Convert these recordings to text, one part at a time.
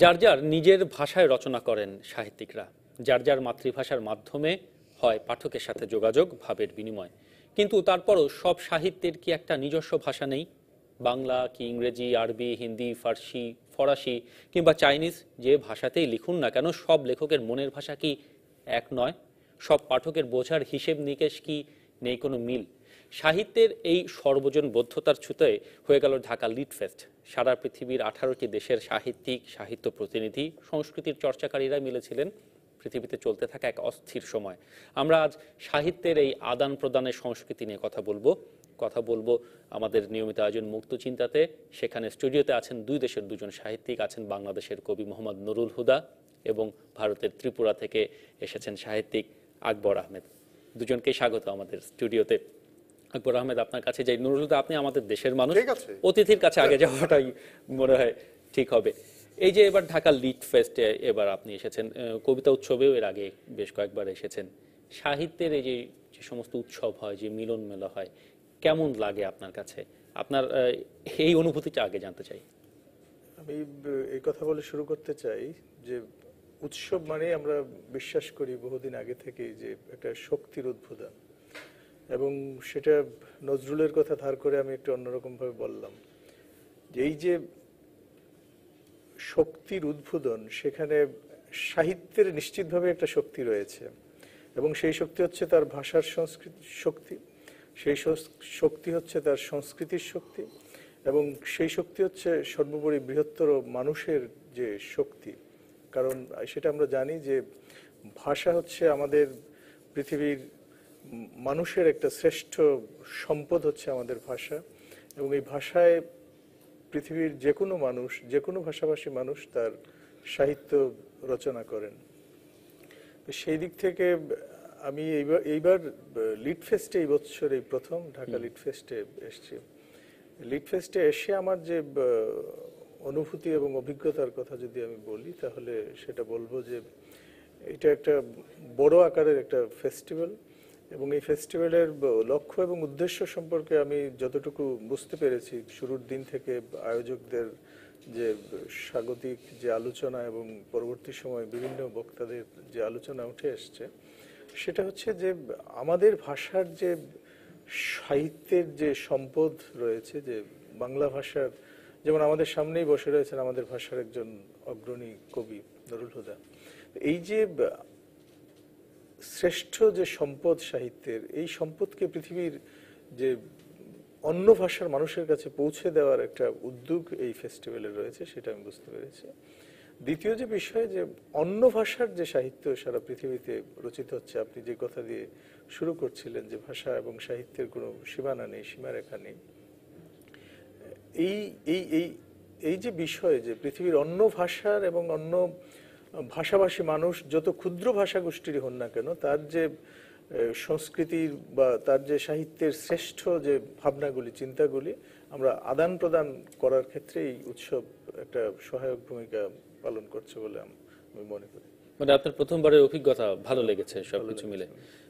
যার যার নিজের ভাষায় রচনা করেন সাহিত্যিকরা যার যার মাতৃভাষার মাধ্যমে হয় পাঠকের সাথে যোগাযোগ ভাবের বিনিময় কিন্তু তারপরও সব সাহিত্যের কি একটা নিজস্ব ভাষা নেই বাংলা কি ইংরেজি আরবি হিন্দি ফার্সি ফরাসি কিংবা চাইনিজ যে ভাষাতেই লিখুন না কেন সব লেখকের মনের ভাষা কি এক নয় সব পাঠকের বোঝার হিসেব নিকেশ কি নেই কোনো মিল সাহিত্যের এই সর্বজন বদ্ধতার ছুতে হয়ে গেল ঢাকা লিড ফেস্ট সারা পৃথিবীর আঠারোটি দেশের সাহিত্যিক সাহিত্য প্রতিনিধি সংস্কৃতির চর্চাকারীরা মিলেছিলেন পৃথিবীতে চলতে থাকা এক অস্থির সময় আমরা আজ সাহিত্যের এই আদান প্রদানের সংস্কৃতি নিয়ে কথা বলবো কথা বলবো আমাদের নিয়মিত আয়োজন মুক্ত চিন্তাতে সেখানে স্টুডিওতে আছেন দুই দেশের দুজন সাহিত্যিক আছেন বাংলাদেশের কবি মোহাম্মদ নুরুল হুদা এবং ভারতের ত্রিপুরা থেকে এসেছেন সাহিত্যিক আকবর আহমেদ দুজনকে স্বাগত আমাদের স্টুডিওতে আকবর আহমেদ আপনার কাছে যাই নুরুল আপনি আমাদের দেশের মানুষ অতিথির কাছে আগে যাওয়াটাই মনে হয় ঠিক হবে এই যে এবার ঢাকা লিট ফেস্টে এবার আপনি এসেছেন কবিতা উৎসবেও এর আগে বেশ কয়েকবার এসেছেন সাহিত্যের এই যে যে সমস্ত উৎসব হয় যে মিলন মেলা হয় কেমন লাগে আপনার কাছে আপনার এই অনুভূতিটা আগে জানতে চাই আমি এই কথা বলে শুরু করতে চাই যে উৎসব মানে আমরা বিশ্বাস করি বহুদিন আগে থেকে যে একটা শক্তির উদ্বোধন এবং সেটা নজরুলের কথা ধার করে আমি একটু অন্যরকমভাবে বললাম যে এই যে শক্তির উদ্বোধন সেখানে সাহিত্যের নিশ্চিতভাবে একটা শক্তি রয়েছে এবং সেই শক্তি হচ্ছে তার ভাষার সংস্কৃতি শক্তি সেই শক্তি হচ্ছে তার সংস্কৃতির শক্তি এবং সেই শক্তি হচ্ছে সর্বোপরি বৃহত্তর মানুষের যে শক্তি কারণ সেটা আমরা জানি যে ভাষা হচ্ছে আমাদের পৃথিবীর মানুষের একটা শ্রেষ্ঠ সম্পদ হচ্ছে আমাদের ভাষা এবং এই ভাষায় পৃথিবীর যে কোনো মানুষ যে কোনো ভাষাভাষী মানুষ তার সাহিত্য রচনা করেন সেই দিক থেকে আমি এইবার এইবার লিটফেস্টে এই বছর এই প্রথম ঢাকা লিটফেস্টে এসছি লিটফেস্টে এসে আমার যে অনুভূতি এবং অভিজ্ঞতার কথা যদি আমি বলি তাহলে সেটা বলবো যে এটা একটা বড় আকারের একটা ফেস্টিভ্যাল এবং এই ফেস্টিভ্যালের লক্ষ্য এবং উদ্দেশ্য সম্পর্কে আমি যতটুকু বুঝতে পেরেছি শুরুর দিন থেকে আয়োজকদের যে স্বাগতিক যে আলোচনা এবং পরবর্তী সময় বিভিন্ন বক্তাদের যে আলোচনা উঠে এসছে সেটা হচ্ছে যে আমাদের ভাষার যে সাহিত্যের যে সম্পদ রয়েছে যে বাংলা ভাষার যেমন আমাদের সামনেই বসে রয়েছেন আমাদের ভাষার একজন অগ্রণী কবি নরুল হুদা এই যে শ্রেষ্ঠ যে সম্পদ সাহিত্যের এই সম্পদকে পৃথিবীর যে অন্য ভাষার মানুষের কাছে পৌঁছে দেওয়ার একটা উদ্যোগ এই ফেস্টিভ্যালে রয়েছে সেটা আমি বুঝতে পেরেছি দ্বিতীয় যে বিষয় যে অন্য ভাষার যে সাহিত্য সারা পৃথিবীতে রচিত হচ্ছে আপনি যে কথা দিয়ে শুরু করছিলেন যে ভাষা এবং সাহিত্যের কোনো সীমানা নেই সীমারেখা নেই এই এই এই এই যে বিষয় যে পৃথিবীর অন্য ভাষার এবং অন্য ভাষাভাষী মানুষ যত ক্ষুদ্র ভাষা গোষ্ঠীরই হন না কেন তার যে সংস্কৃতির বা তার যে সাহিত্যের শ্রেষ্ঠ যে ভাবনাগুলি চিন্তাগুলি আমরা আদান প্রদান করার ক্ষেত্রে এই উৎসব একটা সহায়ক ভূমিকা পালন করছে বলে আমি মনে করি মানে আপনার প্রথমবারের অভিজ্ঞতা ভালো লেগেছে সবকিছু মিলে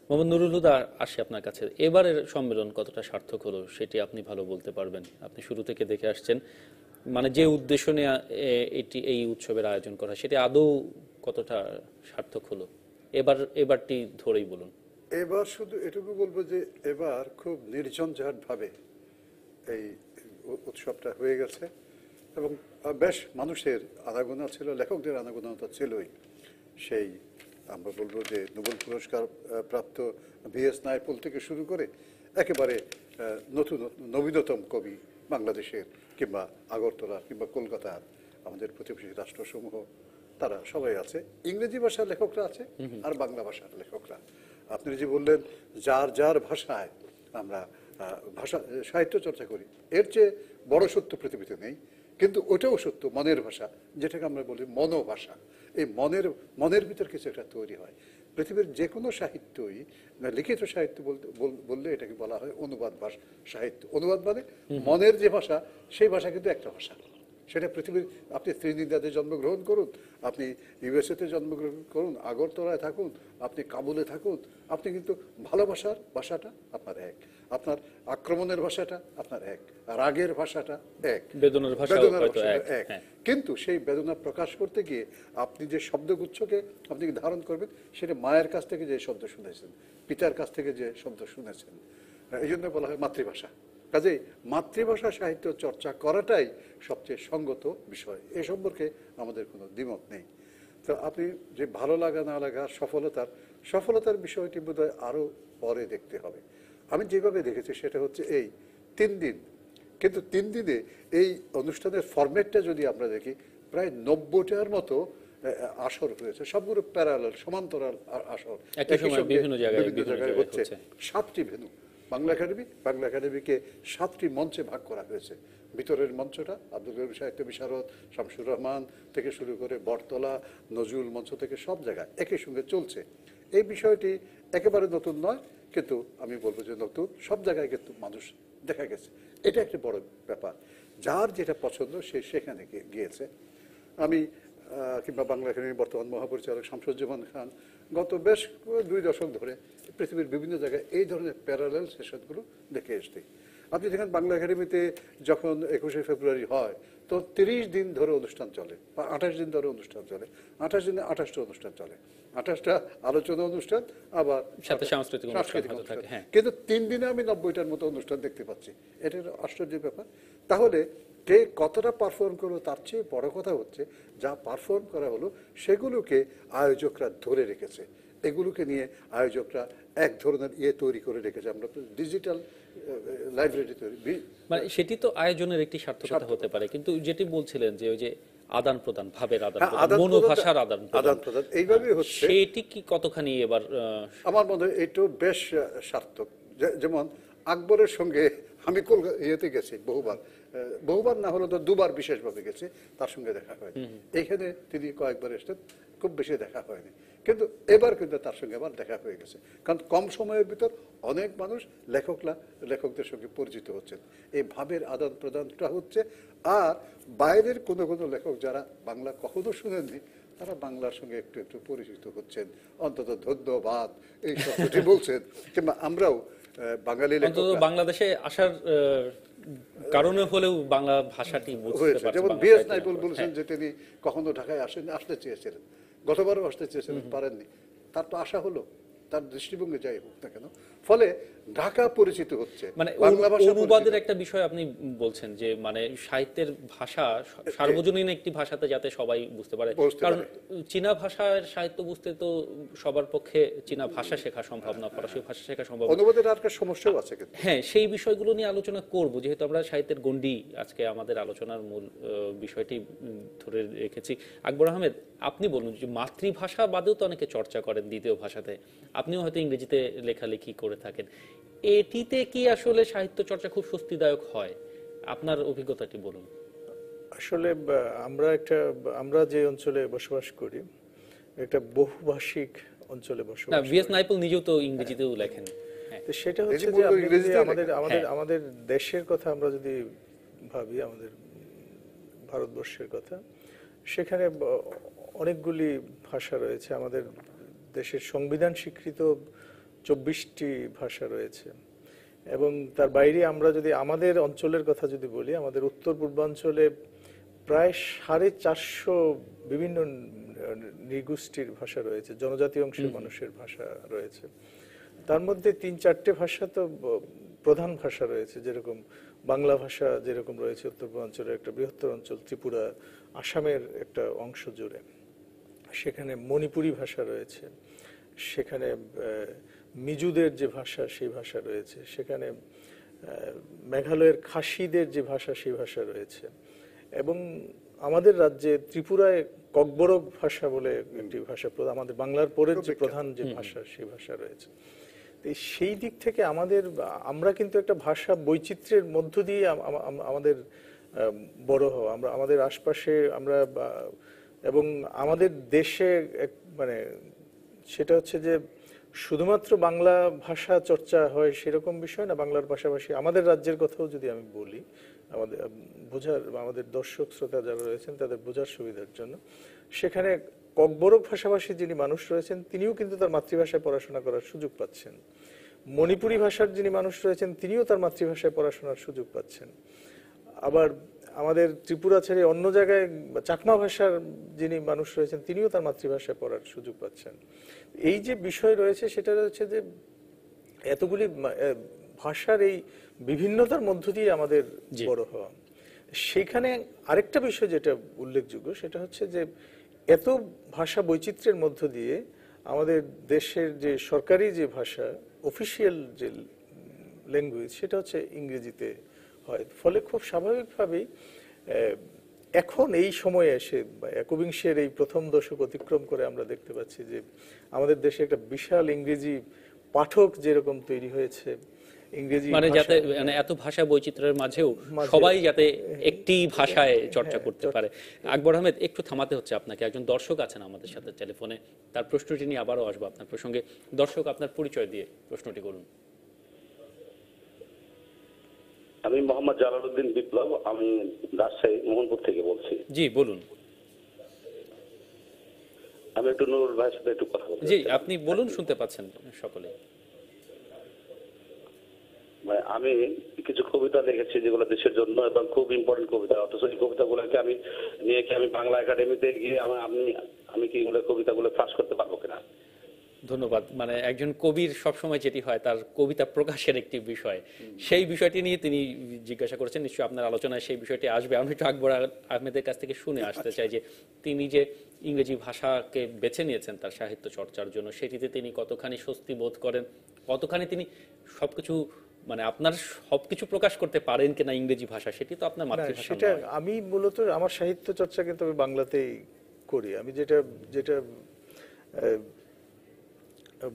মোহাম্মদ নুরুল হুদা আসি আপনার কাছে এবারের সম্মেলন কতটা সার্থক হলো সেটি আপনি ভালো বলতে পারবেন আপনি শুরু থেকে দেখে আসছেন মানে যে উদ্দেশ্য নিয়ে এটি এই উৎসবের আয়োজন করা সেটি আদৌ কতটা সার্থক হলো এবার এবারটি ধরেই বলুন এবার শুধু এটুকু বলবো যে এবার খুব নির্ঝঞ্ঝাটভাবে এই উৎসবটা হয়ে গেছে এবং বেশ মানুষের আনাগোনা ছিল লেখকদের আনাগোনা তো ছিলই সেই আমরা বলবো যে নোবেল পুরস্কার প্রাপ্ত ভি এস নাইপুল থেকে শুরু করে একেবারে নতুন নবীনতম কবি বাংলাদেশের কিংবা আগরতলার কিংবা কলকাতার আমাদের প্রতিবেশী রাষ্ট্রসমূহ তারা সবাই আছে ইংরেজি ভাষার লেখকরা আছে আর বাংলা ভাষার লেখকরা আপনি যে বললেন যার যার ভাষায় আমরা ভাষা সাহিত্য চর্চা করি এর চেয়ে বড় সত্য পৃথিবীতে নেই কিন্তু ওটাও সত্য মনের ভাষা যেটাকে আমরা বলি মনোভাষা এই মনের মনের ভিতর কিছু একটা তৈরি হয় পৃথিবীর যে কোনো সাহিত্যই না লিখিত সাহিত্য বলতে বললে এটাকে বলা হয় অনুবাদ সাহিত্য অনুবাদ মানে মনের যে ভাষা সেই ভাষা কিন্তু একটা ভাষা সেটা পৃথিবীর আপনি ত্রিনিদাদে জন্মগ্রহণ করুন আপনি ইউএসএতে জন্মগ্রহণ করুন আগরতলায় থাকুন আপনি কাবুলে থাকুন আপনি কিন্তু ভালোবাসার ভাষাটা আপনার এক আপনার আক্রমণের ভাষাটা আপনার এক রাগের ভাষাটা এক বেদনার ভাষা এক হ্যাঁ। কিন্তু সেই বেদনা প্রকাশ করতে গিয়ে আপনি যে শব্দগুচ্ছকে আপনি ধারণ করবেন সেটা মায়ের কাছ থেকে যে শব্দ শুনেছেন পিতার কাছ থেকে যে শব্দ শুনেছেন এই জন্য বলা হয় মাতৃভাষা কাজে মাতৃভাষা সাহিত্য চর্চা করাটাই সবচেয়ে সঙ্গত বিষয় এ সম্পর্কে আমাদের কোনো দ্বিমত নেই তো আপনি যে ভালো লাগা না লাগা সফলতার সফলতার বিষয়টি বোধ হয় আরও পরে দেখতে হবে আমি যেভাবে দেখেছি সেটা হচ্ছে এই তিন দিন কিন্তু তিন দিনে এই অনুষ্ঠানের ফরম্যাটটা যদি আমরা দেখি প্রায় নব্বইটার মতো আসর হয়েছে সবগুলো প্যারাল সমান্তরাল আসর বিভিন্ন জায়গায় হচ্ছে সাতটি ভেনু বাংলা একাডেমি বাংলা একাডেমিকে সাতটি মঞ্চে ভাগ করা হয়েছে ভিতরের মঞ্চটা আব্দুল করিম সাহিত্য বিশারদ শামসুর রহমান থেকে শুরু করে বটতলা নজরুল মঞ্চ থেকে সব জায়গায় একই সঙ্গে চলছে এই বিষয়টি একেবারে নতুন নয় কিন্তু আমি বলবো যে নতুন সব জায়গায় কিন্তু মানুষ দেখা গেছে এটা একটা বড় ব্যাপার যার যেটা পছন্দ সে সেখানে গিয়েছে আমি কিংবা বাংলা একাডেমির বর্তমান মহাপরিচালক শামসুজ্জামান খান গত বেশ দুই দশক ধরে পৃথিবীর বিভিন্ন জায়গায় এই ধরনের প্যারালাল সেশনগুলো দেখে এসছি আপনি দেখেন বাংলা একাডেমিতে যখন একুশে ফেব্রুয়ারি হয় তো তিরিশ দিন ধরে অনুষ্ঠান চলে বা আঠাশ দিন ধরে অনুষ্ঠান চলে আঠাশ দিনে আঠাশটা অনুষ্ঠান চলে আঠাশটা আলোচনা অনুষ্ঠান আবার সাংস্কৃতিক হ্যাঁ। কিন্তু তিন দিনে আমি নব্বইটার মতো অনুষ্ঠান দেখতে পাচ্ছি এটা আশ্চর্য ব্যাপার তাহলে কে কতটা পারফর্ম করলো তার চেয়ে বড় কথা হচ্ছে যা পারফর্ম করা হলো সেগুলোকে আয়োজকরা ধরে রেখেছে এগুলোকে নিয়ে আয়োজকরা এক ধরনের ইয়ে তৈরি করে রেখেছে আমরা ডিজিটাল লাইব্রেরি তৈরি মানে সেটি তো আয়োজনের একটি সার্থকতা হতে পারে কিন্তু যেটি বলছিলেন যে ওই যে আদান প্রদান ভাবের আদান মনোভাষার হ্যাঁ, আদান আদান প্রদান হ্যাঁ, হচ্ছে সেটি কি কতখানি এবার আমার মনে হয় বেশ সার্থক যেমন আকবরের সঙ্গে আমি কলকাতা ইয়েতে গেছি বহুবার বহুবার না হলে তো দুবার বিশেষভাবে গেছি তার সঙ্গে দেখা হয়নি এখানে তিনি কয়েকবার এসেছেন খুব বেশি দেখা হয়নি কিন্তু এবার কিন্তু তার সঙ্গে আমার দেখা হয়ে গেছে কারণ কম সময়ের ভিতর অনেক মানুষ লেখকরা লেখকদের সঙ্গে পরিচিত হচ্ছেন এই ভাবের আদান প্রদানটা হচ্ছে আর বাইরের কোনো কোনো লেখক যারা বাংলা কখনো শুনেননি তারা বাংলার সঙ্গে একটু একটু পরিচিত হচ্ছেন অন্তত ধন্যবাদ এই শব্দটি বলছেন কিংবা আমরাও বাঙালি বাংলাদেশে আসার কারণে হলেও বাংলা ভাষাটি বুঝতে পারছে যেমন বিএস নাইপুল বলেছেন যে তিনি কখনো ঢাকায় আসেন আসতে চেয়েছিলেন গতবারও আসতে চেয়েছিলেন পারেননি তার তো আশা হলো তার দৃষ্টিভঙ্গি যাই হোক না কেন ফলে ঢাকা পরিচিত হচ্ছে মানে অনুবাদের একটা বিষয় আপনি বলছেন যে মানে সাহিত্যের ভাষা সার্বজনীন একটি ভাষাতে যাতে সবাই বুঝতে পারে কারণ চীনা ভাষার সাহিত্য বুঝতে তো সবার পক্ষে চীনা ভাষা শেখা সম্ভব না ফরাসি ভাষা শেখা সম্ভব অনুবাদের আর কা সমস্যাও আছে কিন্তু হ্যাঁ সেই বিষয়গুলো নিয়ে আলোচনা করব যেহেতু আমরা সাহিত্যের গন্ডি আজকে আমাদের আলোচনার মূল বিষয়টি ধরে রেখেছি আকবর আহমেদ আপনি বলুন যে মাতৃভাষা বাদেও তো অনেকে চর্চা করেন দ্বিতীয় ভাষাতে আপনিও হয়তো ইংরেজিতে লেখালেখি করে থাকেন এটিতে কি আসলে সাহিত্য চর্চা খুব স্বস্তিদায়ক হয় আপনার অভিজ্ঞতাটি বলুন আসলে আমরা একটা আমরা যে অঞ্চলে বসবাস করি একটা বহুভাষিক অঞ্চলে বসবাস না ভিএস নাইপল নিজেও তো ইংরেজিতেও হ্যাঁ। লেখেন হ্যাঁ। তো সেটা হচ্ছে যে আমাদের আমাদের হ্যাঁ। আমাদের দেশের কথা আমরা যদি ভাবি আমাদের ভারতবর্ষের কথা সেখানে অনেকগুলি ভাষা রয়েছে আমাদের দেশের সংবিধান স্বীকৃত চব্বিশটি ভাষা রয়েছে এবং তার বাইরে আমরা যদি আমাদের অঞ্চলের কথা যদি বলি আমাদের উত্তর পূর্বাঞ্চলে প্রায় সাড়ে চারশো বিভিন্ন নৃগোষ্ঠীর ভাষা রয়েছে জনজাতি অংশের মানুষের ভাষা রয়েছে তার মধ্যে তিন চারটে ভাষা তো প্রধান ভাষা রয়েছে যেরকম বাংলা ভাষা যেরকম রয়েছে উত্তর পূর্বাঞ্চলের একটা বৃহত্তর অঞ্চল ত্রিপুরা আসামের একটা অংশ জুড়ে সেখানে মণিপুরি ভাষা রয়েছে সেখানে মিজুদের যে ভাষা সেই ভাষা রয়েছে সেখানে মেঘালয়ের খাসিদের যে ভাষা সেই ভাষা রয়েছে এবং আমাদের রাজ্যে ত্রিপুরায় ককবরক ভাষা বলে একটি ভাষা আমাদের বাংলার পরের যে প্রধান যে ভাষা সেই ভাষা রয়েছে সেই দিক থেকে আমাদের আমরা কিন্তু একটা ভাষা বৈচিত্র্যের মধ্য দিয়ে আমাদের বড় হওয়া আমরা আমাদের আশপাশে আমরা এবং আমাদের দেশে মানে সেটা হচ্ছে যে শুধুমাত্র বাংলা ভাষা চর্চা হয় সেরকম বিষয় না বাংলার পাশাপাশি আমাদের রাজ্যের কথাও যদি আমি বলি আমাদের বোঝার আমাদের দর্শক শ্রোতা যারা রয়েছেন তাদের বোঝার সুবিধার জন্য সেখানে ককবরক ভাষাভাষী যিনি মানুষ রয়েছেন তিনিও কিন্তু তার মাতৃভাষায় পড়াশোনা করার সুযোগ পাচ্ছেন মণিপুরি ভাষার যিনি মানুষ রয়েছেন তিনিও তার মাতৃভাষায় পড়াশোনার সুযোগ পাচ্ছেন আবার আমাদের ত্রিপুরা ছেড়ে অন্য জায়গায় চাকমা ভাষার যিনি মানুষ রয়েছেন তিনিও তার মাতৃভাষায় পড়ার সুযোগ পাচ্ছেন এই যে বিষয় রয়েছে সেটা রয়েছে যে এতগুলি ভাষার এই বিভিন্নতার মধ্য দিয়ে আমাদের বড় হওয়া সেখানে আরেকটা বিষয় যেটা উল্লেখযোগ্য সেটা হচ্ছে যে এত ভাষা বৈচিত্র্যের মধ্য দিয়ে আমাদের দেশের যে সরকারি যে ভাষা অফিসিয়াল যে ল্যাঙ্গুয়েজ সেটা হচ্ছে ইংরেজিতে হয় ফলে খুব স্বাভাবিকভাবেই এখন এই সময়ে এসে একবিংশের এই প্রথম দশক অতিক্রম করে আমরা দেখতে পাচ্ছি যে আমাদের দেশে একটা বিশাল ইংরেজি পাঠক যেরকম তৈরি হয়েছে ইংরেজি মানে যাতে মানে এত ভাষা বৈচিত্র্যের মাঝেও সবাই যাতে একটি হ্যাঁ, ভাষায় হ্যাঁ, চর্চা হ্যাঁ, করতে পারে আকবর আহমেদ একটু থামাতে হচ্ছে আপনাকে একজন দর্শক আছেন আমাদের সাথে টেলিফোনে তার প্রশ্নটি নিয়ে আবারও আসবো আপনার প্রসঙ্গে দর্শক আপনার পরিচয় দিয়ে প্রশ্নটি করুন আমি মোহাম্মদ জালালউদ্দিন বিপ্লব আমি রাজশাহী মোহনপুর থেকে বলছি জি বলুন আমি একটু নুরুল ভাইয়ের সাথে একটু কথা বলছি জি আপনি বলুন শুনতে পাচ্ছেন সকলে মানে আমি কিছু কবিতা লিখেছি যেগুলো দেশের জন্য এবং খুব ইম্পর্টেন্ট কবিতা অথচ এই কবিতাগুলোকে আমি নিয়ে কি আমি বাংলা একাডেমিতে গিয়ে আমি আমি কি কবিতাগুলো ফাঁস করতে পারবো কিনা ধন্যবাদ মানে একজন কবির সবসময় যেটি হয় তার কবিতা প্রকাশের একটি বিষয় সেই বিষয়টি নিয়ে তিনি জিজ্ঞাসা করেছেন নিশ্চয়ই আপনার আলোচনায় সেই বিষয়টি আসবে আমি একটু আকবর আহমেদের কাছ থেকে শুনে আসতে আচ্ছা। চাই যে তিনি যে ইংরেজি ভাষাকে বেছে নিয়েছেন তার সাহিত্য চর্চার জন্য সেটিতে তিনি কতখানি স্বস্তি বোধ করেন কতখানি তিনি সবকিছু মানে আপনার সবকিছু প্রকাশ করতে পারেন কিনা ইংরেজি ভাষা সেটি তো আপনার মাতৃভাষা সেটা আমি মূলত আমার সাহিত্য চর্চা কিন্তু আমি বাংলাতেই করি আমি যেটা যেটা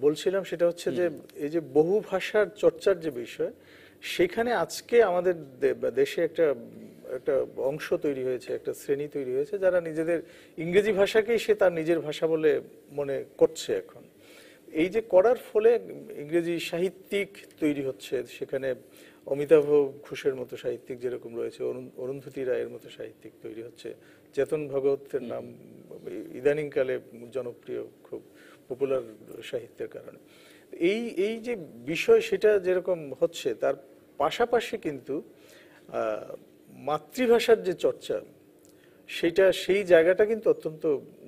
বলছিলাম সেটা হচ্ছে যে এই যে বহু ভাষার চর্চার যে বিষয় সেখানে আজকে আমাদের দেশে একটা একটা অংশ তৈরি হয়েছে একটা শ্রেণী তৈরি হয়েছে যারা নিজেদের ইংরেজি ভাষাকেই সে তার নিজের ভাষা বলে মনে করছে এখন এই যে করার ফলে ইংরেজি সাহিত্যিক তৈরি হচ্ছে সেখানে অমিতাভ ঘোষের মতো সাহিত্যিক যেরকম রয়েছে অরুন্ধতী রায়ের মতো সাহিত্যিক তৈরি হচ্ছে চেতন ভগতের নাম ইদানিংকালে জনপ্রিয় খুব পপুলার সাহিত্যের কারণে এই এই যে বিষয় সেটা যেরকম হচ্ছে তার পাশাপাশি কিন্তু মাতৃভাষার যে চর্চা সেটা সেই জায়গাটা কিন্তু অত্যন্ত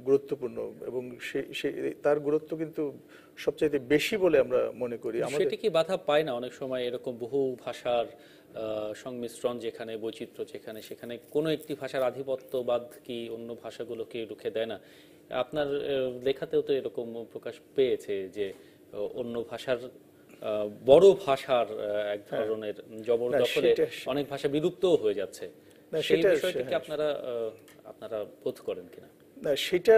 গুরুত্বপূর্ণ এবং তার গুরুত্ব কিন্তু সবচেয়ে বেশি বলে আমরা মনে করি সেটা কি বাধা পায় না অনেক সময় এরকম বহু ভাষার সংমিশ্রণ যেখানে বৈচিত্র্য যেখানে সেখানে কোনো একটি ভাষার আধিপত্যবাদ কি অন্য ভাষাগুলোকে রুখে দেয় না আপনার লেখাতেও তো এরকম প্রকাশ পেয়েছে যে অন্য ভাষার বড় ভাষার এক হ্যাঁ। ধরনের জবরদখলে অনেক ভাষা বিলুপ্ত হয়ে যাচ্ছে সেই বিষয়টিকে হ্যাঁ। আপনারা আপনারা বোধ করেন কিনা না সেটা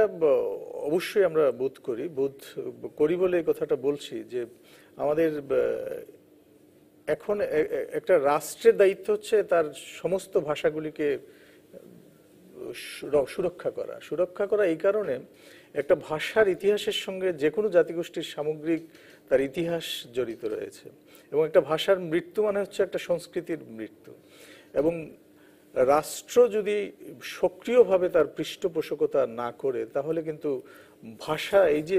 অবশ্যই আমরা বোধ করি বোধ করি বলে কথাটা বলছি যে আমাদের এখন একটা রাষ্ট্রের দায়িত্ব হচ্ছে তার সমস্ত ভাষাগুলিকে সুরক্ষা করা সুরক্ষা করা এই কারণে একটা ভাষার ইতিহাসের সঙ্গে যে কোনো জাতিগোষ্ঠীর সামগ্রিক তার ইতিহাস জড়িত রয়েছে এবং একটা ভাষার মৃত্যু মানে হচ্ছে একটা সংস্কৃতির মৃত্যু এবং রাষ্ট্র যদি সক্রিয়ভাবে তার পৃষ্ঠপোষকতা না করে তাহলে কিন্তু ভাষা এই যে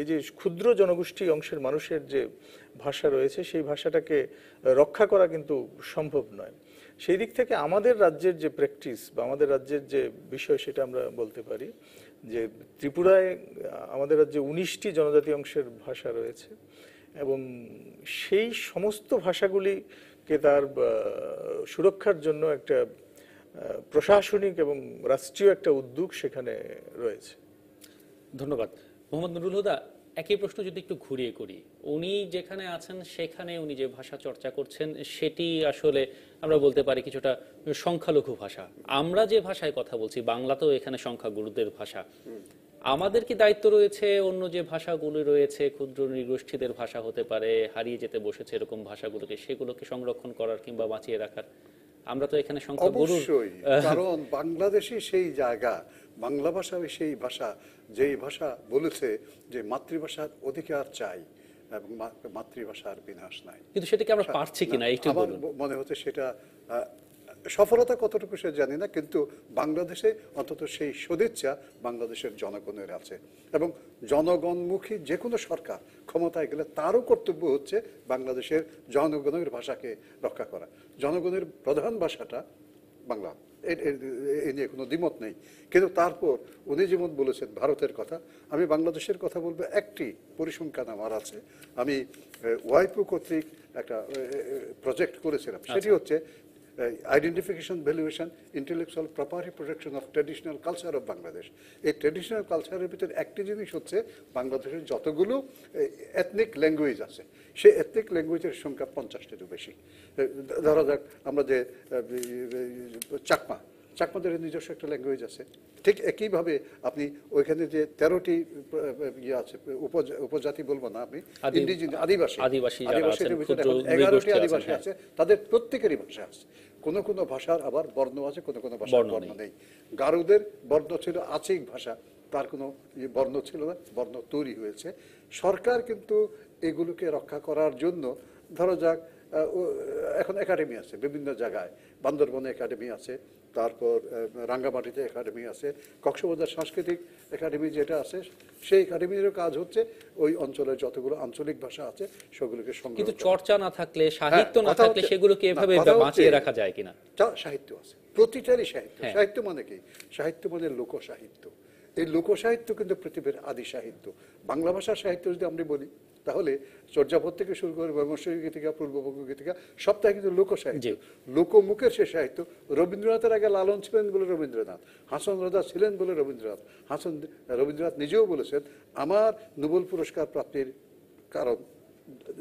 এই যে ক্ষুদ্র জনগোষ্ঠী অংশের মানুষের যে ভাষা রয়েছে সেই ভাষাটাকে রক্ষা করা কিন্তু সম্ভব নয় সেই দিক থেকে আমাদের রাজ্যের যে প্র্যাকটিস বা আমাদের রাজ্যের যে বিষয় সেটা আমরা বলতে পারি যে ত্রিপুরায় আমাদের রাজ্যে উনিশটি জনজাতি অংশের ভাষা রয়েছে এবং সেই সমস্ত ভাষাগুলিকে তার সুরক্ষার জন্য একটা প্রশাসনিক এবং রাষ্ট্রীয় একটা উদ্যোগ সেখানে রয়েছে ধন্যবাদ মোহাম্মদ নুরুল হুদা একই প্রশ্ন যদি একটু ঘুরিয়ে করি উনি যেখানে আছেন সেখানে উনি যে ভাষা চর্চা করছেন সেটি আসলে আমরা বলতে পারি কিছুটা সংখ্যালঘু ভাষা আমরা যে ভাষায় কথা বলছি বাংলা তো এখানে সংখ্যা গুরুদের ভাষা আমাদের কি দায়িত্ব রয়েছে অন্য যে ভাষাগুলি রয়েছে ক্ষুদ্র নৃগোষ্ঠীদের ভাষা হতে পারে হারিয়ে যেতে বসেছে এরকম ভাষাগুলোকে সেগুলোকে সংরক্ষণ করার কিংবা বাঁচিয়ে রাখার আমরা তো এখানে সংখ্যা সংখ্যাগুরু কারণ বাংলাদেশে সেই জায়গা বাংলা ভাষা সেই ভাষা যেই ভাষা বলেছে যে মাতৃভাষার অধিকার চাই এবং মাতৃভাষার বিনাশ নাই কিন্তু সেটাকে আমরা আচ্ছা, পারছি কিনা একটু মনে হচ্ছে সেটা সফলতা কতটুকু সে জানি না কিন্তু বাংলাদেশে অন্তত সেই সদিচ্ছা বাংলাদেশের জনগণের আছে এবং জনগণমুখী যে কোনো সরকার ক্ষমতায় গেলে তারও কর্তব্য হচ্ছে বাংলাদেশের জনগণের ভাষাকে রক্ষা করা জনগণের প্রধান ভাষাটা বাংলা এ নিয়ে কোনো দ্বিমত নেই কিন্তু তারপর উনি যেমন বলেছেন ভারতের কথা আমি বাংলাদেশের কথা বলবো একটি পরিসংখ্যান আমার আছে আমি ওয়াইপো কর্তৃক একটা প্রজেক্ট করেছিলাম আচ্ছা। সেটি হচ্ছে uh, identification, valuation, intellectual property protection of traditional culture of Bangladesh. A এই ট্রেডিশনাল কালচারের ভিতরে একটি জিনিস হচ্ছে বাংলাদেশের যতগুলো এথনিক ল্যাঙ্গুয়েজ আছে সেই এথনিক ল্যাঙ্গুয়েজের সংখ্যা পঞ্চাশটিরও বেশি ধরা যাক আমরা যে চাকমা চাকমাদের নিজস্ব একটা ল্যাঙ্গুয়েজ আছে ঠিক একইভাবে আপনি ওইখানে যে তেরোটি ইয়ে আছে উপজাতি বলবো না আপনি আদিবাসী এগারোটি আদিবাসী হ্যাঁ। আছে তাদের প্রত্যেকেরই ভাষা আছে কোন কোন ভাষার আবার বর্ণ আছে কোন কোন ভাষার বর্ণ নেই গারুদের বর্ণ ছিল আচিক ভাষা তার কোনো ইয়ে বর্ণ ছিল না বর্ণ তৈরি হয়েছে সরকার কিন্তু এগুলোকে রক্ষা করার জন্য ধরো যাক এখন একাডেমি আছে বিভিন্ন জায়গায় বান্দরবনে একাডেমি আছে তারপর রাঙ্গামাটিতে একাডেমি আছে কক্সবাজার সাংস্কৃতিক একাডেমি যেটা আছে সেই একাডেমিরও কাজ হচ্ছে ওই অঞ্চলের যতগুলো আঞ্চলিক ভাষা আছে সেগুলোকে কিন্তু চর্চা না থাকলে হ্যাঁ, সাহিত্য না থাকলে সেগুলোকে এভাবে বাঁচিয়ে রাখা যায় কিনা সাহিত্য আছে প্রতিটারই সাহিত্য হ্যাঁ। সাহিত্য মানে কি সাহিত্য মানে লোক সাহিত্য এই লোকসাহিত্য কিন্তু পৃথিবীর আদি সাহিত্য বাংলা ভাষার সাহিত্য যদি আমরা বলি তাহলে চর্যাপদ থেকে শুরু করে ব্রহ্মশ্বরী গীতিকা পূর্ববঙ্গ গীতিকা সবটাই কিন্তু লোকসাহিত্য লোকমুখের সে সাহিত্য রবীন্দ্রনাথের আগে লালন ছিলেন বলে রবীন্দ্রনাথ হাসন রাজা ছিলেন বলে রবীন্দ্রনাথ হাসন রবীন্দ্রনাথ নিজেও বলেছেন আমার নোবেল পুরস্কার প্রাপ্তির কারণ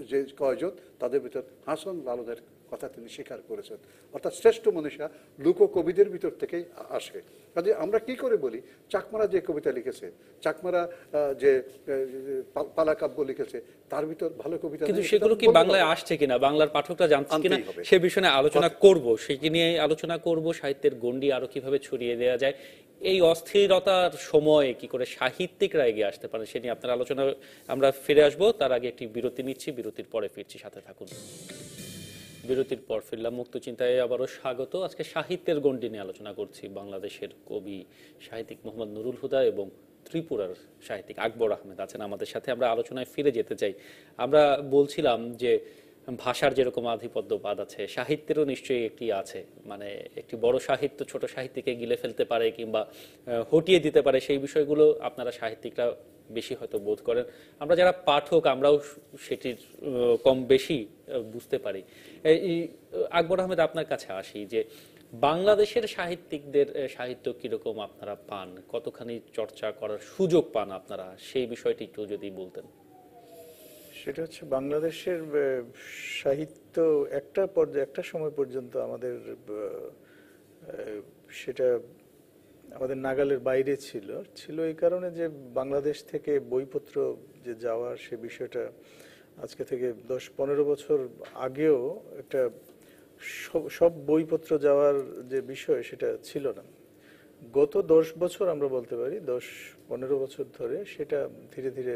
যে কয়জন তাদের ভিতর হাসন লালনের কথা তিনি স্বীকার করেছেন অর্থাৎ শ্রেষ্ঠ মনীষা লুকো কবিদের ভিতর থেকেই আসে কাজে আমরা কি করে বলি চাকমারা যে কবিতা লিখেছে চাকমারা যে পালাকাব্য লিখেছে তার ভিতর ভালো কবিতা কিন্তু সেগুলো কি বাংলায় আসছে কিনা বাংলার পাঠকরা জানছে কিনা সে বিষয়ে আলোচনা করব সেটি নিয়ে আলোচনা করব সাহিত্যের গন্ডি আরো কিভাবে ছড়িয়ে দেওয়া যায় এই অস্থিরতার সময়ে কি করে সাহিত্যিকরা এগিয়ে আসতে পারে সে নিয়ে আপনার আলোচনা আমরা ফিরে আসবো তার আগে একটি বিরতি নিচ্ছি বিরতির পরে ফিরছি সাথে থাকুন বিরতির পর ফিরলাম মুক্ত চিন্তায় আবারও স্বাগত আজকে সাহিত্যের গণ্ডি নিয়ে আলোচনা করছি বাংলাদেশের কবি সাহিত্যিক মোহাম্মদ নুরুল হুদা এবং ত্রিপুরার সাহিত্যিক আকবর আহমেদ আছেন আমাদের সাথে আমরা আলোচনায় ফিরে যেতে চাই আমরা বলছিলাম যে ভাষার যেরকম আধিপত্য বাদ আছে সাহিত্যেরও নিশ্চয়ই একটি আছে মানে একটি বড় সাহিত্য ছোট সাহিত্যকে গিলে ফেলতে পারে কিংবা হটিয়ে দিতে পারে সেই বিষয়গুলো আপনারা সাহিত্যিকরা বেশি হয়তো বোধ করেন আমরা যারা পাঠক আমরাও সেটির কম বেশি বুঝতে পারি এই আকবর আহমেদ আপনার কাছে আসি যে বাংলাদেশের সাহিত্যিকদের সাহিত্য কীরকম আপনারা পান কতখানি চর্চা করার সুযোগ পান আপনারা সেই বিষয়টি একটু যদি বলতেন সেটা হচ্ছে বাংলাদেশের সাহিত্য একটা পর্যায়ে একটা সময় পর্যন্ত আমাদের সেটা আমাদের নাগালের বাইরে ছিল ছিল এই কারণে যে বাংলাদেশ থেকে বইপত্র যে যাওয়ার সে বিষয়টা আজকে থেকে দশ পনেরো বছর আগেও একটা সব বইপত্র যাওয়ার যে বিষয় সেটা ছিল না গত দশ বছর আমরা বলতে পারি দশ পনেরো বছর ধরে সেটা ধীরে ধীরে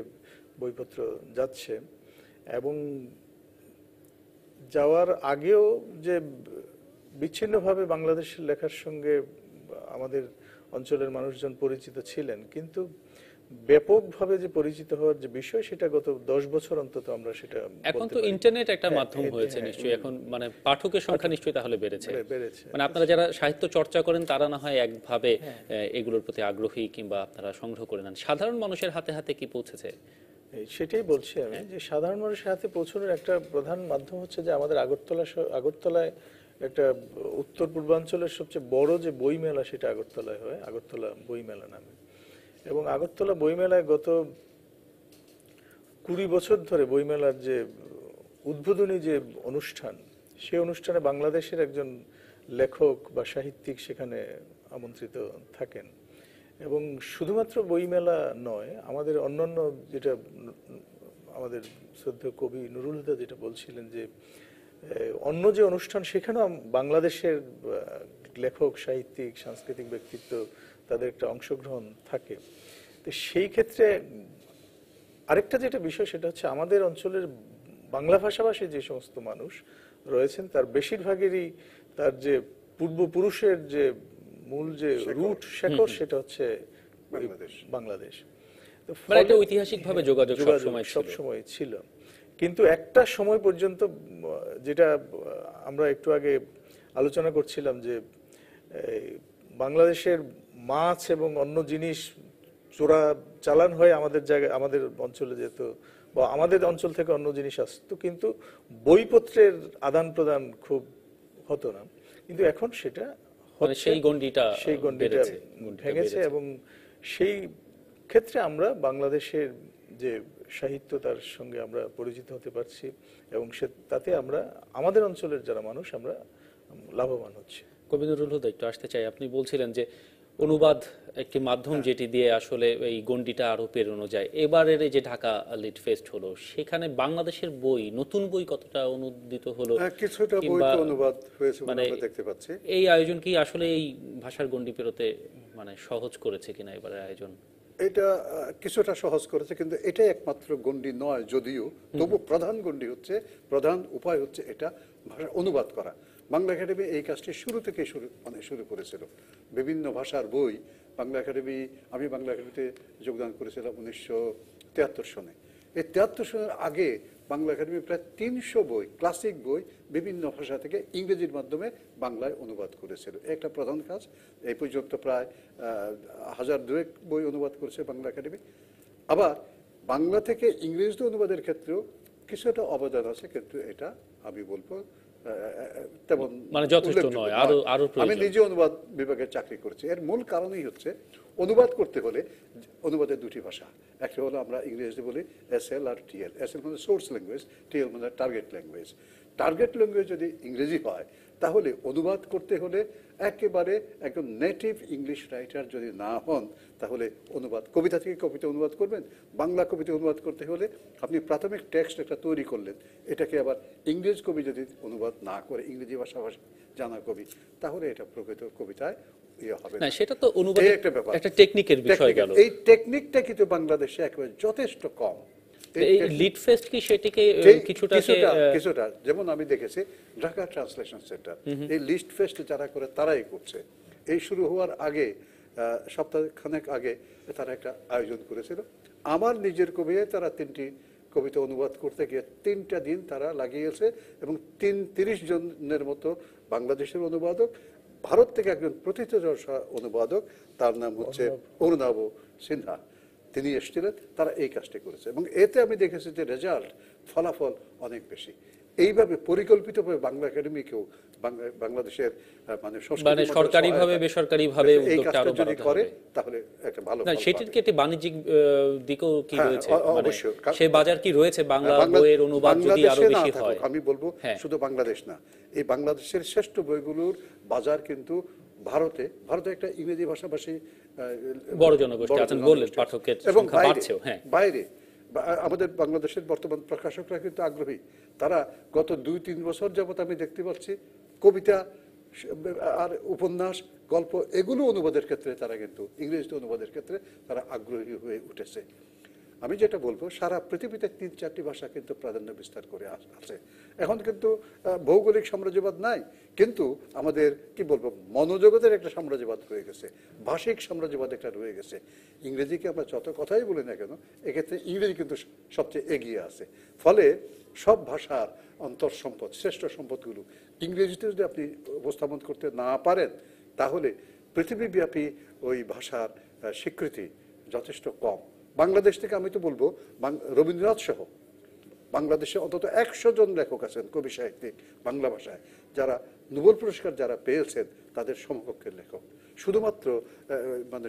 বইপত্র যাচ্ছে এবং যাওয়ার আগেও যে বিচ্ছিন্নভাবে বাংলাদেশের লেখার সঙ্গে আমাদের অঞ্চলের মানুষজন পরিচিত ছিলেন কিন্তু ব্যাপকভাবে যে পরিচিত হওয়ার যে বিষয় সেটা গত দশ বছর অন্তত আমরা সেটা এখন তো ইন্টারনেট একটা হ্যাঁ, মাধ্যম হয়েছে হ্যাঁ, নিশ্চয়ই হ্যাঁ। এখন মানে পাঠকের সংখ্যা নিশ্চয়ই তাহলে বেড়েছে মানে আপনারা যারা সাহিত্য চর্চা করেন তারা না হয় একভাবে এগুলোর প্রতি আগ্রহী কিংবা আপনারা সংগ্রহ করে নেন সাধারণ মানুষের হাতে হাতে কি পৌঁছেছে সেটাই বলছি আমি যে সাধারণ মানুষের হাতে পৌঁছানোর একটা প্রধান মাধ্যম হচ্ছে যে আমাদের আগরতলা আগরতলায় একটা উত্তর পূর্বাঞ্চলের সবচেয়ে বড় যে মেলা সেটা আগরতলায় হয় আগরতলা বইমেলা নামে এবং আগরতলা বইমেলায় গত কুড়ি বছর ধরে বইমেলার যে উদ্বোধনী যে অনুষ্ঠান সেই অনুষ্ঠানে বাংলাদেশের একজন লেখক বা সাহিত্যিক সেখানে আমন্ত্রিত থাকেন এবং শুধুমাত্র বইমেলা নয় আমাদের অন্যান্য যেটা আমাদের শ্রদ্ধেয় কবি নুরুল হুদা যেটা বলছিলেন যে অন্য যে অনুষ্ঠান সেখানেও বাংলাদেশের লেখক সাহিত্যিক সাংস্কৃতিক ব্যক্তিত্ব তাদের একটা অংশগ্রহণ থাকে তো সেই ক্ষেত্রে আরেকটা যেটা বিষয় সেটা হচ্ছে আমাদের অঞ্চলের বাংলা ভাষাভাষী যে সমস্ত মানুষ রয়েছেন তার বেশিরভাগেরই তার যে পূর্বপুরুষের যে মূল যে রুট শেখর সেটা হচ্ছে বাংলাদেশ বাংলাদেশ মানে ঐতিহাসিকভাবে যোগাযোগ সবসময় ছিল কিন্তু একটা সময় পর্যন্ত যেটা আমরা একটু আগে আলোচনা করছিলাম যে বাংলাদেশের মাছ এবং অন্য জিনিস চোরা চালান হয়ে আমাদের জায়গায় আমাদের অঞ্চলে যেত বা আমাদের অঞ্চল থেকে অন্য জিনিস আসতো কিন্তু বইপত্রের আদান প্রদান খুব হতো না কিন্তু এখন সেটা মানে সেই গন্ডিটা সেই গন্ডিটা ভেঙেছে এবং সেই ক্ষেত্রে আমরা বাংলাদেশের যে সাহিত্য তার সঙ্গে আমরা পরিচিত হতে পারছি এবং সে তাতে আমরা আমাদের অঞ্চলের যারা মানুষ আমরা লাভবান হচ্ছি নুরুল হুদা একটু আসতে চাই আপনি বলছিলেন যে অনুবাদ একটি মাধ্যম হ্যাঁ। যেটি দিয়ে আসলে এই গন্ডিটা আরও পেরোনো যায় এবারের যে ঢাকা লিট ফেস্ট হলো সেখানে বাংলাদেশের বই নতুন বই কতটা অনুদিত হলো হ্যাঁ, কিছুটা বই অনুবাদ হয়েছে মানে দেখতে পাচ্ছি এই আয়োজন কি আসলে এই ভাষার গন্ডি পেরোতে মানে সহজ করেছে কিনা এবারের আয়োজন এটা কিছুটা সহজ করেছে কিন্তু এটাই একমাত্র গণ্ডি নয় যদিও তবু প্রধান গণ্ডি হচ্ছে প্রধান উপায় হচ্ছে এটা ভাষা অনুবাদ করা বাংলা একাডেমি এই কাজটি শুরু থেকে শুরু মানে শুরু করেছিল বিভিন্ন ভাষার বই বাংলা একাডেমি আমি বাংলা একাডেমিতে যোগদান করেছিলাম উনিশশো তিয়াত্তর সনে এই তেয়াত্তর সনের আগে বাংলা একাডেমি প্রায় তিনশো বই ক্লাসিক বই বিভিন্ন ভাষা থেকে ইংরেজির মাধ্যমে বাংলায় অনুবাদ করেছিল একটা প্রধান কাজ এই পর্যন্ত প্রায় হাজার দুয়েক বই অনুবাদ করেছে বাংলা একাডেমি আবার বাংলা থেকে ইংরেজি অনুবাদের ক্ষেত্রেও কিছুটা অবদান আছে কিন্তু এটা আমি বলবো তেমন মানে যথেষ্ট নয় আরো আরো আমি নিজে অনুবাদ বিভাগের চাকরি করছি এর মূল কারণই হচ্ছে অনুবাদ করতে হলে অনুবাদের দুটি ভাষা একটা হলো আমরা ইংরেজিতে বলি এস এল আর টিএল এস এল মানে সোর্স ল্যাঙ্গুয়েজ টিএল মানে টার্গেট ল্যাঙ্গুয়েজ টার্গেট ল্যাঙ্গুয়েজ যদি ইংরেজি হয় তাহলে অনুবাদ করতে হলে একেবারে একদম নেটিভ ইংলিশ রাইটার যদি না হন তাহলে অনুবাদ কবিতা থেকে কবিতা অনুবাদ করবেন বাংলা কবিতা অনুবাদ করতে হলে আপনি প্রাথমিক টেক্সট একটা তৈরি করলেন এটাকে আবার ইংরেজ কবি যদি অনুবাদ না করে ইংরেজি ভাষাভাষী জানা কবি তাহলে এটা প্রকৃত কবিতায় ইয়ে হবে না সেটা তো অনুবাদ একটা ব্যাপার একটা টেকনিকের বিষয় গেল এই টেকনিকটা কিন্তু বাংলাদেশে একেবারে যথেষ্ট কম এই লিড ফেস্ট কি সেটিকে কিছুটা কিছুটা যেমন আমি দেখেছি ঢাকা ট্রান্সলেশন সেন্টার এই ফেস্ট যারা করে তারাই করছে এই শুরু হওয়ার আগে আগে তারা একটা আয়োজন করেছিল আমার নিজের কবিতায় তারা তিনটি কবিতা অনুবাদ করতে গিয়ে তিনটা দিন তারা লাগিয়েছে এবং তিন তিরিশ জনের মতো বাংলাদেশের অনুবাদক ভারত থেকে একজন প্রথিতযশা অনুবাদক তার নাম হচ্ছে অরুণাব সিনহা তিনি এসেছিলেন তারা এই কাজটি করেছে এবং এতে আমি দেখেছি যে রেজাল্ট ফলাফল অনেক বেশি এইভাবে পরিকল্পিতভাবে বাংলা একাডেমিকেও বাংলাদেশের মানে, মানে সরকারিভাবে বেসরকারিভাবে উদ্যোগটা আরো যদি করে তাহলে একটা ভালো না সেটির কি বাণিজ্যিক দিকও কি হ্যাঁ, রয়েছে মানে বাজার কি রয়েছে হ্যাঁ, বাংলা বইয়ের অনুবাদ যদি আরো বেশি হয় আমি বলবো হ্যাঁ। শুধু বাংলাদেশ না এই বাংলাদেশের শ্রেষ্ঠ বইগুলোর বাজার কিন্তু ভারতে ভারতে একটা ইংরেজি ভাষাভাষী বড় জনগোষ্ঠী আছেন বললেন পাঠকের সংখ্যা হ্যাঁ বাইরে আমাদের বাংলাদেশের বর্তমান প্রকাশকরা কিন্তু আগ্রহী তারা গত দুই তিন বছর যাবত আমি দেখতে পাচ্ছি কবিতা আর উপন্যাস গল্প এগুলো অনুবাদের ক্ষেত্রে তারা কিন্তু ইংরেজিতে অনুবাদের ক্ষেত্রে তারা আগ্রহী হয়ে উঠেছে আমি যেটা বলবো সারা পৃথিবীতে তিন চারটি ভাষা কিন্তু প্রাধান্য বিস্তার করে আছে এখন কিন্তু ভৌগোলিক সাম্রাজ্যবাদ নাই কিন্তু আমাদের কি বলবো মনোজগতের একটা সাম্রাজ্যবাদ রয়ে গেছে ভাষিক সাম্রাজ্যবাদ একটা রয়ে গেছে ইংরেজিকে আমরা যত কথাই বলি না কেন এক্ষেত্রে ইংরেজি কিন্তু সবচেয়ে এগিয়ে আছে ফলে সব ভাষার সম্পদ শ্রেষ্ঠ সম্পদগুলো ইংরেজিতে যদি আপনি উপস্থাপন করতে না পারেন তাহলে পৃথিবীব্যাপী ওই ভাষার স্বীকৃতি যথেষ্ট কম বাংলাদেশ থেকে আমি তো বলবো রবীন্দ্রনাথ সহ বাংলাদেশে অন্তত একশো জন লেখক আছেন কবি সাহিত্যিক বাংলা ভাষায় যারা নোবেল পুরস্কার যারা পেয়েছেন তাদের সমকক্ষের লেখক শুধুমাত্র মানে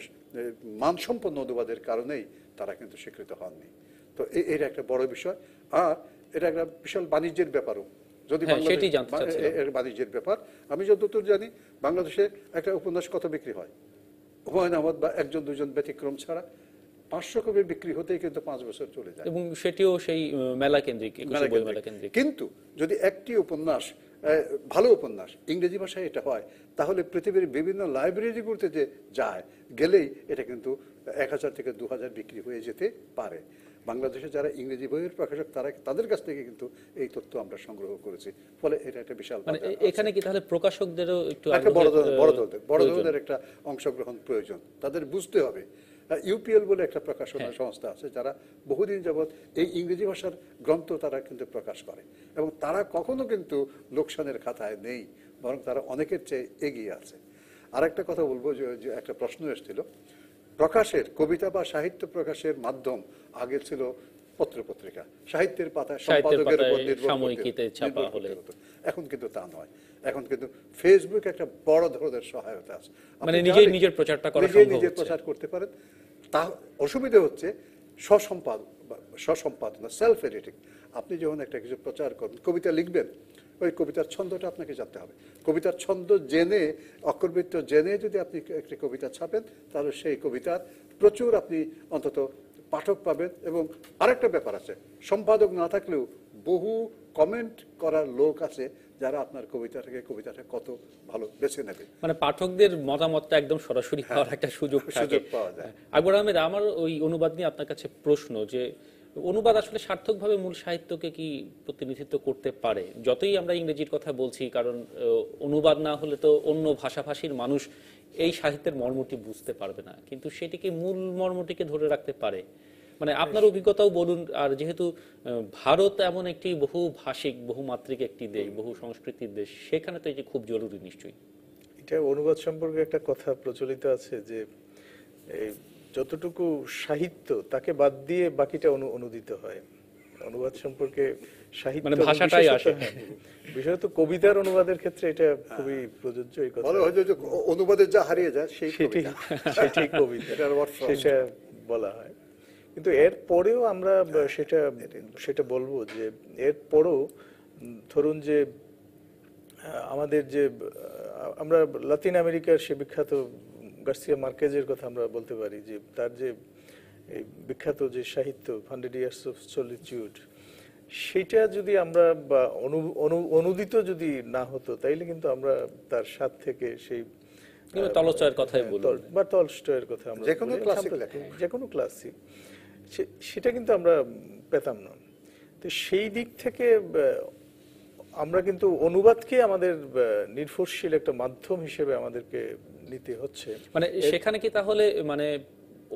মানসম্পন্ন অনুবাদের কারণেই তারা কিন্তু স্বীকৃত হননি তো এর একটা বড় বিষয় আর এটা একটা বিশাল বাণিজ্যের ব্যাপারও যদি হ্যাঁ, বাণিজ্যের ব্যাপার আমি যতদূর জানি বাংলাদেশে একটা উপন্যাস কত বিক্রি হয় হুমায়ুন আহমদ বা একজন দুজন ব্যতিক্রম ছাড়া পাঁচশো কপি বিক্রি হতেই কিন্তু পাঁচ বছর চলে যায় এবং সেটিও সেই মেলা কেন্দ্রিক কিন্তু যদি একটি উপন্যাস ভালো উপন্যাস ইংরেজি ভাষায় এটা হয় তাহলে পৃথিবীর বিভিন্ন লাইব্রেরিগুলোতে যে যায় গেলেই এটা কিন্তু এক হাজার থেকে দু হাজার বিক্রি হয়ে যেতে পারে বাংলাদেশে যারা ইংরেজি বইয়ের প্রকাশক তারা তাদের কাছ থেকে কিন্তু এই তথ্য আমরা সংগ্রহ করেছি ফলে এটা একটা বিশাল মানে এখানে কি তাহলে প্রকাশকদেরও একটু বড় ধরনের বড় ধরনের একটা অংশগ্রহণ প্রয়োজন তাদের বুঝতে হবে হ্যাঁ, ইউপিএল বলে একটা প্রকাশনা হ্যাঁ। সংস্থা আছে যারা বহুদিন যাবৎ এই ইংরেজি ভাষার গ্রন্থ তারা কিন্তু প্রকাশ করে এবং তারা কখনো কিন্তু লোকসানের খাতায় নেই বরং তারা অনেকের চেয়ে এগিয়ে আছে আর একটা কথা বলবো যে একটা প্রশ্ন এসেছিল প্রকাশের কবিতা বা সাহিত্য প্রকাশের মাধ্যম আগে ছিল পত্রপত্রিকা সাহিত্যের পাতা সম্পাদকের উপর নির্ভর করতে এখন কিন্তু তা নয় এখন কিন্তু ফেসবুক একটা বড় ধরনের সহায়তা আছে মানে নিজেই নিজের প্রচারটা করা সম্ভব নিজে প্রচার করতে পারেন তা অসুবিধে হচ্ছে সসম্পাদ স্বসম্পাদনা সেলফ এডিটিং আপনি যখন একটা কিছু প্রচার করবেন কবিতা লিখবেন ওই কবিতার ছন্দটা আপনাকে জানতে হবে কবিতার ছন্দ জেনে অক্ষরবৃত্ত জেনে যদি আপনি একটি কবিতা ছাপেন তাহলে সেই কবিতার প্রচুর আপনি অন্তত পাঠক পাবেন এবং আরেকটা ব্যাপার আছে সম্পাদক না থাকলেও বহু কমেন্ট করার লোক আছে যারা আপনার কবিতাটাকে কবিতাটা কত ভালো বেছে নেবে মানে পাঠকদের মতামতটা একদম সরাসরি হ্যাঁ, পাওয়ার একটা সুযোগ সুযোগ পাওয়া যায় হ্যাঁ। আকবর আহমেদ আমার ওই অনুবাদ নিয়ে আপনার কাছে প্রশ্ন যে অনুবাদ আসলে সার্থকভাবে মূল সাহিত্যকে কি প্রতিনিধিত্ব করতে পারে যতই আমরা ইংরেজির কথা বলছি কারণ অনুবাদ না হলে তো অন্য ভাষাভাষীর মানুষ এই সাহিত্যের মর্মটি বুঝতে পারবে না কিন্তু সেটিকে মূল মর্মটিকে ধরে রাখতে পারে মানে আপনার অভিজ্ঞতাও বলুন আর যেহেতু ভারত এমন একটি বহু ভাষিক বহুমাত্রিক একটি দেশ বহু সংস্কৃতির দেশ সেখানে তো এটি খুব জরুরি নিশ্চয়ই এটা অনুবাদ সম্পর্কে একটা কথা প্রচলিত আছে যে যতটুকু সাহিত্য তাকে বাদ দিয়ে বাকিটা অনুদিত হয় অনুবাদ সম্পর্কে সাহিত্য মানে হ্যাঁ। কবিতার অনুবাদের ক্ষেত্রে এটা খুবই প্রযোজ্য এই কথা অনুবাদের যা হারিয়ে যায় সেটি সেটি কবিতা সেটা বলা হয় কিন্তু এর পরেও আমরা সেটা সেটা বলবো যে এর পরেও ধরুন যে আমাদের যে আমরা লাতিন আমেরিকার সে বিখ্যাত গার্সিয়া মার্কেজের কথা আমরা বলতে পারি যে তার যে বিখ্যাত যে সাহিত্য হান্ড্রেড ইয়ার্স অফ সলিটিউড সেটা যদি আমরা বা অনুদিত যদি না হতো তাইলে কিন্তু আমরা তার স্বাদ থেকে সেই কথাই হ্যাঁ, বলি বা কথা আমরা ক্লাসিক ক্লাসিক সেটা কিন্তু আমরা পেতাম না তো সেই দিক থেকে আমরা কিন্তু অনুবাদকে আমাদের নির্ভরশীল একটা মাধ্যম হিসেবে আমাদেরকে নিতে হচ্ছে মানে সেখানে কি তাহলে মানে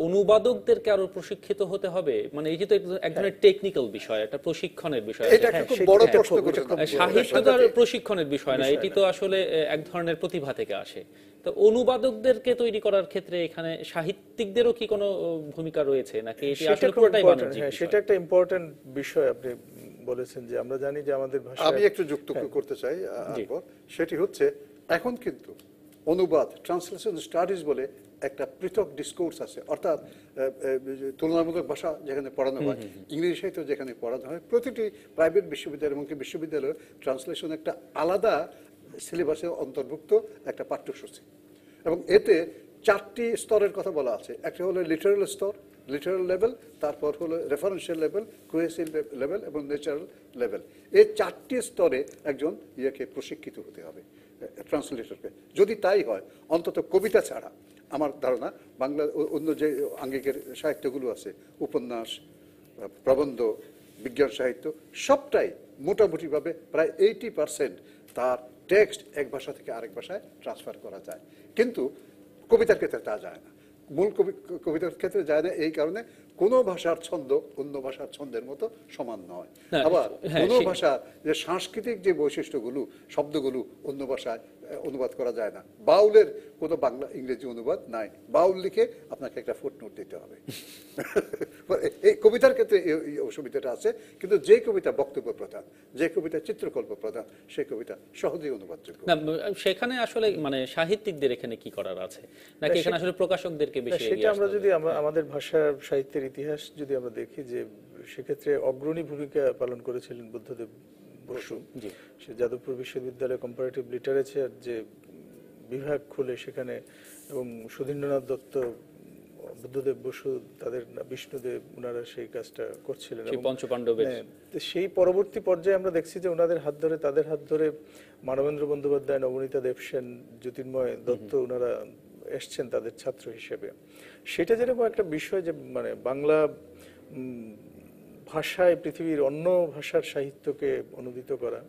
অনুবাদকদেরকে আরো প্রশিক্ষিত হতে হবে মানে এই যে তো এক ধরনের টেকনিক্যাল বিষয় একটা প্রশিক্ষণের বিষয় হ্যাঁ, এটা খুব বড় প্রশ্ন সাহিত্য তো প্রশিক্ষণের বিষয় না এটি তো আসলে এক ধরনের প্রতিভা থেকে আসে তো অনুবাদকদেরকে তৈরি করার ক্ষেত্রে এখানে সাহিত্যিকদেরও কি কোনো ভূমিকা রয়েছে নাকি আসলে পুরোটাই বাণিজ্যিক হ্যাঁ, সেটা একটা ইম্পর্টেন্ট বিষয় আপনি বলেছেন যে আমরা জানি যে আমাদের আমি একটু যুক্ত হ্যাঁ। করতে চাই সেটি হচ্ছে এখন কিন্তু অনুবাদ ট্রান্সলেশন স্টাডিজ বলে একটা পৃথক ডিসকোর্স আছে অর্থাৎ তুলনামূলক ভাষা যেখানে পড়ানো হয় ইংরেজি সাহিত্য যেখানে পড়ানো হয় প্রতিটি প্রাইভেট বিশ্ববিদ্যালয় এবং বিশ্ববিদ্যালয়ে ট্রান্সলেশন একটা আলাদা সিলেবাসে অন্তর্ভুক্ত একটা পাঠ্যসূচি এবং এতে চারটি স্তরের কথা বলা আছে একটা হলো লিটারেল স্তর লিটারাল লেভেল তারপর হলো রেফারেন্সিয়াল লেভেল কোয়েসিভ লেভেল এবং ন্যাচারাল লেভেল এই চারটি স্তরে একজন ইয়েকে প্রশিক্ষিত হতে হবে ট্রান্সলেটরকে যদি তাই হয় অন্তত কবিতা ছাড়া আমার ধারণা বাংলা অন্য যে আঙ্গিকের সাহিত্যগুলো আছে উপন্যাস প্রবন্ধ বিজ্ঞান সাহিত্য সবটাই মোটামুটিভাবে প্রায় এইটি পারসেন্ট তার টেক্সট এক ভাষা থেকে আরেক ভাষায় ট্রান্সফার করা যায় কিন্তু কবিতার ক্ষেত্রে তা যায় না মূল কবি কবিতার ক্ষেত্রে যায় না এই কারণে কোনো ভাষার ছন্দ অন্য ভাষার ছন্দের মতো সমান নয় আবার হ্যাঁ, কোনো ভাষা যে সাংস্কৃতিক যে বৈশিষ্ট্যগুলো শব্দগুলো অন্য ভাষায় অনুবাদ করা যায় না বাউলের কোনো বাংলা ইংরেজি অনুবাদ নাই বাউল লিখে আপনাকে একটা ফুট নোট দিতে হবে মানে এই কবিতার ক্ষেত্রে এই অসুবিধাটা আছে কিন্তু যে কবিতা বক্তব্য প্রধান যে কবিতা চিত্রকল্প প্রধান সেই কবিতা সহজেই অনুবাদযোগ্য সেখানে আসলে মানে সাহিত্যিকদের এখানে কি করার আছে নাকি এখানে আসলে প্রকাশকদেরকে বেশি সেটা আমরা যদি আমাদের ভাষা সাহিত্যের ইতিহাস যদি আমরা দেখি যে সেক্ষেত্রে অগ্রণী ভূমিকা পালন করেছিলেন বুদ্ধদেব বসু সে যাদবপুর বিশ্ববিদ্যালয়ে কম্পারেটিভ লিটারেচার যে বিভাগ খুলে সেখানে এবং সুধীন্দ্রনাথ দত্ত বুদ্ধদেব বসু তাদের বিষ্ণুদেব ওনারা সেই কাজটা করছিলেন হ্যাঁ, সেই পরবর্তী পর্যায়ে আমরা দেখছি যে ওনাদের হাত ধরে তাদের হাত ধরে মানবেন্দ্র বন্দ্যোপাধ্যায় নবনীতা দেবসেন জ্যোতির্ময় দত্ত ওনারা এসছেন তাদের ছাত্র হিসেবে সেটা যেরকম একটা বিষয় যে মানে বাংলা ভাষায় পৃথিবীর অন্য ভাষার সাহিত্যকে অনুদিত করা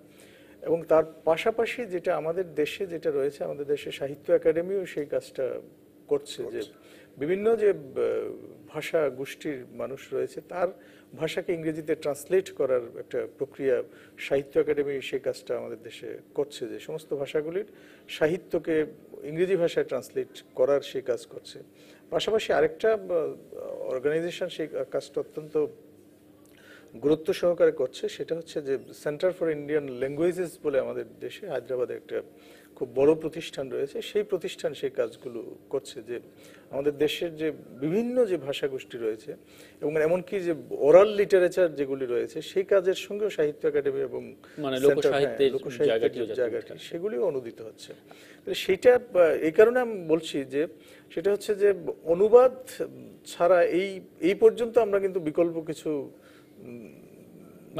এবং তার পাশাপাশি যেটা আমাদের দেশে যেটা রয়েছে আমাদের দেশে সাহিত্য একাডেমিও সেই কাজটা করছে যে বিভিন্ন যে ভাষা গোষ্ঠীর মানুষ রয়েছে তার ভাষাকে ইংরেজিতে ট্রান্সলেট করার একটা প্রক্রিয়া সাহিত্য একাডেমি সেই কাজটা আমাদের দেশে করছে যে সমস্ত ভাষাগুলির সাহিত্যকে ইংরেজি ভাষায় ট্রান্সলেট করার সেই কাজ করছে পাশাপাশি আরেকটা অর্গানাইজেশন সেই কাজটা অত্যন্ত গুরুত্ব সহকারে করছে সেটা হচ্ছে যে সেন্টার ফর ইন্ডিয়ান ল্যাঙ্গুয়েজেস বলে আমাদের দেশে হায়দ্রাবাদে একটা খুব বড় প্রতিষ্ঠান রয়েছে সেই প্রতিষ্ঠান সেই কাজগুলো করছে যে আমাদের দেশের যে বিভিন্ন যে ভাষা গোষ্ঠী রয়েছে এবং এমনকি যে ওরাল লিটারেচার যেগুলি রয়েছে সেই কাজের সঙ্গেও সাহিত্য একাডেমি এবং মানে হ্যাঁ, জায়গাটি সেগুলিও অনুদিত হচ্ছে সেটা এই কারণে আমি বলছি যে সেটা হচ্ছে যে অনুবাদ ছাড়া এই এই পর্যন্ত আমরা কিন্তু বিকল্প কিছু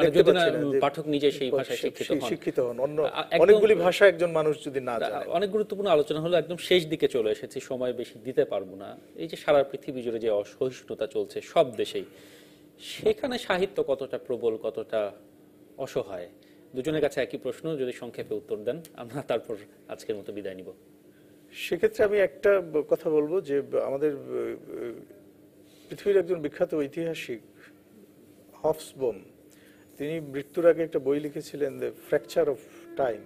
যদি মানে না পাঠক নিজে সেই ভাষায় শিক্ষিত হন শিক্ষিত হন অনেকগুলি ভাষা একজন মানুষ যদি না জানে অনেক গুরুত্বপূর্ণ আলোচনা হলো একদম শেষ দিকে চলে এসেছে সময় বেশি দিতে পারবো না এই যে সারা পৃথিবী জুড়ে যে অসহিষ্ণুতা চলছে সব দেশেই সেখানে সাহিত্য কতটা প্রবল কতটা অসহায় দুজনের কাছে একই প্রশ্ন যদি সংক্ষেপে উত্তর দেন আমরা তারপর আজকের মতো বিদায় নিব সেক্ষেত্রে আমি একটা কথা বলবো যে আমাদের পৃথিবীর একজন বিখ্যাত ঐতিহাসিক হফসবোম তিনি মৃত্যুর আগে একটা বই লিখেছিলেন দ্য ফ্র্যাকচার অফ টাইম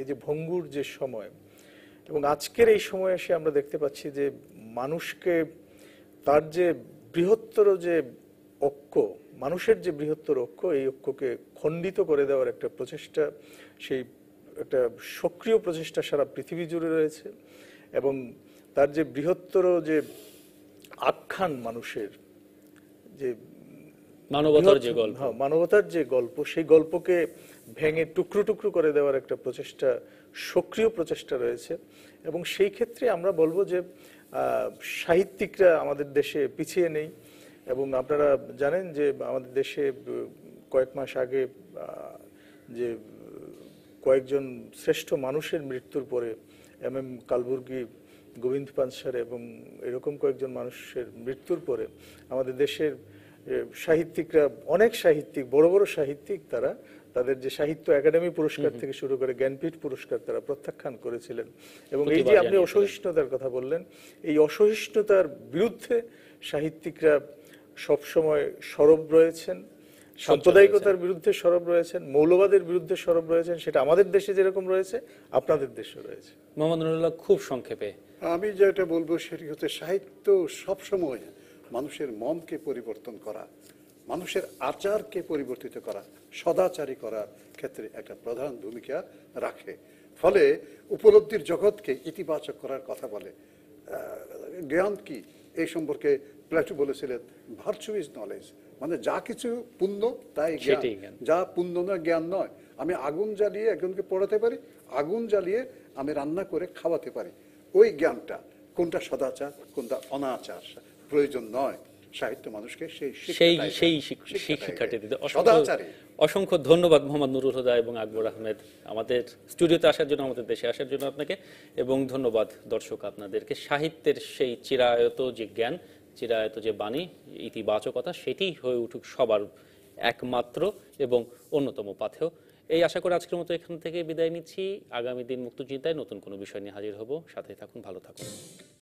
এই যে ভঙ্গুর যে সময় এবং আজকের এই সময়ে এসে আমরা দেখতে পাচ্ছি যে মানুষকে তার যে বৃহত্তর যে ঐক্য মানুষের যে বৃহত্তর ঐক্য এই ঐক্যকে খণ্ডিত করে দেওয়ার একটা প্রচেষ্টা সেই একটা সক্রিয় প্রচেষ্টা সারা পৃথিবী জুড়ে রয়েছে এবং তার যে বৃহত্তর যে আখ্যান মানুষের যে মানবতার যে গল্প হ্যাঁ, মানবতার যে গল্প সেই গল্পকে ভেঙে টুকরো টুকরো করে দেওয়ার একটা প্রচেষ্টা সক্রিয় প্রচেষ্টা রয়েছে এবং সেই ক্ষেত্রে আমরা বলবো যে সাহিত্যিকরা আমাদের দেশে পিছিয়ে নেই এবং আপনারা জানেন যে আমাদের দেশে কয়েক মাস আগে যে কয়েকজন শ্রেষ্ঠ মানুষের মৃত্যুর পরে এম এম কালবুর্গি গোবিন্দ পানসার এবং এরকম কয়েকজন মানুষের মৃত্যুর পরে আমাদের দেশের সাহিত্যিকরা অনেক সাহিত্যিক বড় বড় সাহিত্যিক তারা তাদের যে সাহিত্য একাডেমি পুরস্কার থেকে শুরু করে জ্ঞানপীঠ পুরস্কার তারা প্রত্যাখ্যান করেছিলেন এবং এই যে আপনি অসহিষ্ণুতার কথা বললেন এই অসহিষ্ণুতার বিরুদ্ধে সাহিত্যিকরা সবসময় সরব রয়েছেন সাম্প্রদায়িকতার বিরুদ্ধে সরব রয়েছেন মৌলবাদের বিরুদ্ধে সরব রয়েছেন সেটা আমাদের দেশে যেরকম রয়েছে আপনাদের দেশে রয়েছে মোহাম্মদ খুব সংক্ষেপে আমি যেটা বলবো সেটি হচ্ছে সাহিত্য সবসময় মানুষের মনকে পরিবর্তন করা মানুষের আচারকে পরিবর্তিত করা সদাচারী করার ক্ষেত্রে একটা প্রধান ভূমিকা রাখে ফলে উপলব্ধির জগৎকে ইতিবাচক করার কথা বলে জ্ঞান কি এই সম্পর্কে প্লেটু বলেছিলেন ভার্চু নলেজ মানে যা কিছু পুণ্য তাই যা পুণ্য নয় জ্ঞান নয় আমি আগুন জ্বালিয়ে একজনকে পড়াতে পারি আগুন জ্বালিয়ে আমি রান্না করে খাওয়াতে পারি ওই জ্ঞানটা কোনটা সদাচার কোনটা অনাচার প্রয়োজন নয় সাহিত্য মানুষকে সেই সেই সেই শিক্ষাটি দিতে অসংখ্য ধন্যবাদ মোহাম্মদ নুরুল হুদা এবং আকবর আহমেদ আমাদের স্টুডিওতে আসার জন্য আমাদের দেশে আসার জন্য আপনাকে এবং ধন্যবাদ দর্শক আপনাদেরকে সাহিত্যের সেই চিরায়ত যে জ্ঞান চিরায়ত যে বাণী ইতিবাচকতা সেটি হয়ে উঠুক সবার একমাত্র এবং অন্যতম পাথেও এই আশা করে আজকের মতো এখান থেকে বিদায় নিচ্ছি আগামী দিন মুক্তচিন্তায় নতুন কোনো বিষয় নিয়ে হাজির হব সাথে থাকুন ভালো থাকুন